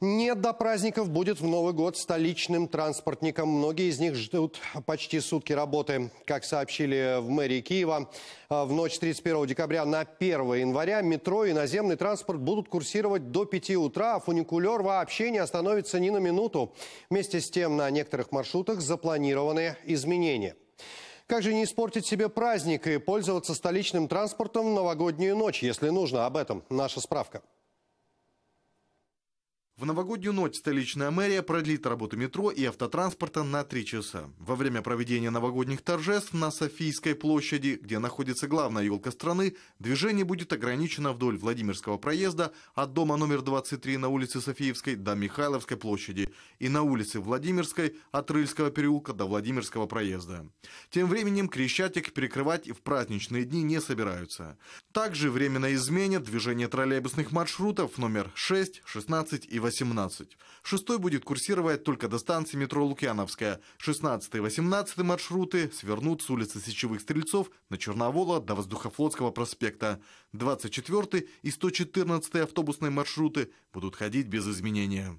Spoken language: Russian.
Нет до праздников будет в Новый год столичным транспортникам. Многие из них ждут почти сутки работы. Как сообщили в мэрии Киева, э, в ночь 31 декабря на 1 января метро и наземный транспорт будут курсировать до 5 утра, а фуникулер вообще не остановится ни на минуту. Вместе с тем на некоторых маршрутах запланированы изменения. Как же не испортить себе праздник и пользоваться столичным транспортом в новогоднюю ночь, если нужно? Об этом наша справка. В новогоднюю ночь столичная мэрия продлит работу метро и автотранспорта на три часа. Во время проведения новогодних торжеств на Софийской площади, где находится главная елка страны, движение будет ограничено вдоль Владимирского проезда от дома номер 23 на улице Софиевской до Михайловской площади и на улице Владимирской от Рыльского переулка до Владимирского проезда. Тем временем Крещатик перекрывать в праздничные дни не собираются. Также временно изменят движение троллейбусных маршрутов номер 6, 16 и 18. 18. Шестой будет курсировать только до станции метро Лукьяновская. 16 и 18 маршруты свернут с улицы Сечевых Стрельцов на Черновола до Воздухофлотского проспекта. 24 и 114 автобусные маршруты будут ходить без изменения.